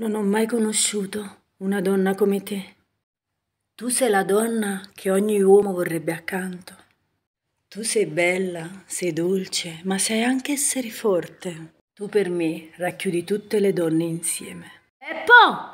Non ho mai conosciuto una donna come te. Tu sei la donna che ogni uomo vorrebbe accanto. Tu sei bella, sei dolce, ma sai anche essere forte. Tu per me racchiudi tutte le donne insieme. E poi,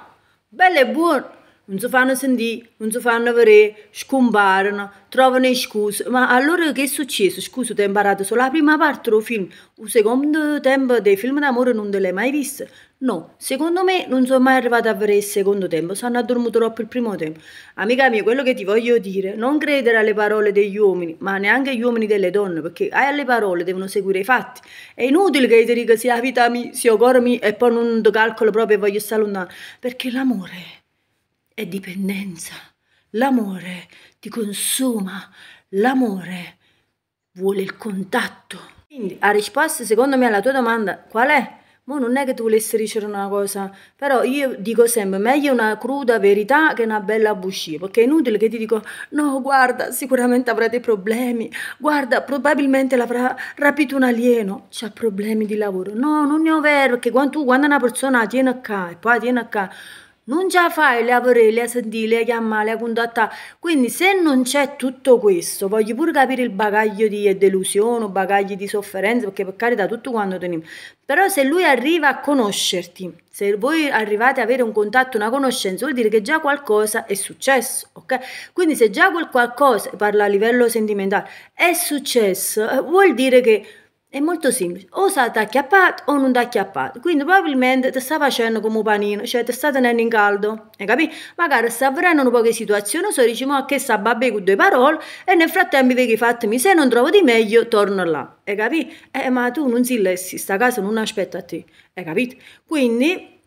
belle e buone. Non si fanno sentire, non si fanno vedere, scomparono, trovano scuse. Ma allora che è successo? Scusa, ti ho imparato solo la prima parte del film. Il secondo tempo dei film d'amore non te l'hai mai visto? No, secondo me non sono mai arrivata a vedere il secondo tempo, sono addormuto troppo il primo tempo. Amica mia, quello che ti voglio dire, non credere alle parole degli uomini, ma neanche agli uomini delle donne, perché alle parole devono seguire i fatti. È inutile che ti dica sia vita mia, sia cuore mio, e poi non calcolo proprio e voglio salutare, perché l'amore... È è dipendenza. L'amore ti consuma, l'amore vuole il contatto. Quindi la risposta secondo me alla tua domanda qual è? Mo non è che tu volessi dicere una cosa, però io dico sempre meglio una cruda verità che una bella bugia, perché è inutile che ti dico no, guarda, sicuramente avrà dei problemi, guarda, probabilmente l'avrà rapito un alieno, c'ha problemi di lavoro. No, non ne ho vero, perché quando, tu, quando una persona tiene a casa, e poi tiene a casa, non ce la fai le avere, le sentire, le chiamare, le contattare. Quindi se non c'è tutto questo, voglio pure capire il bagaglio di eh, delusione, bagaglio di sofferenza, perché per carità tutto quanto teniamo. Però se lui arriva a conoscerti, se voi arrivate ad avere un contatto, una conoscenza, vuol dire che già qualcosa è successo, ok? Quindi se già quel qualcosa, parla a livello sentimentale, è successo, eh, vuol dire che è molto semplice, o ti acchiappato o non ti acchiappato, quindi probabilmente ti sta facendo come un panino, cioè ti sta tenendo in caldo, hai capito? Magari sta avvenendo un po' di situazione, so dici ma che sta babbè con due parole e nel frattempo vedi fatemi, se non trovo di meglio torno là, hai capito? Eh, ma tu non si lessi, sta casa non aspetta a te, hai capito? Quindi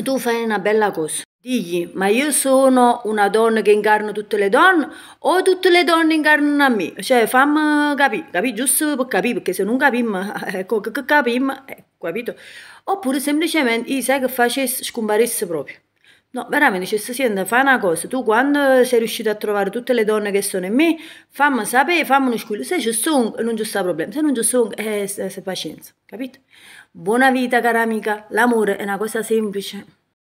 tu fai una bella cosa. Digli, ma io sono una donna che incarna tutte le donne o tutte le donne incarnano a me? Cioè, fammi capire, capi, giusto per capire, perché se non capiamo, ecco, che capimmo, ecco, capito? Oppure semplicemente, io sai che facesse, scomparisse proprio. No, veramente, ci senta, fai una cosa, tu quando sei riuscito a trovare tutte le donne che sono in me, fammi sapere, fammi uno squillo, se ci sono, non c'è problema, se non ci sono, eh, se, se pazienza, capito? Buona vita, cara amica, l'amore è una cosa semplice.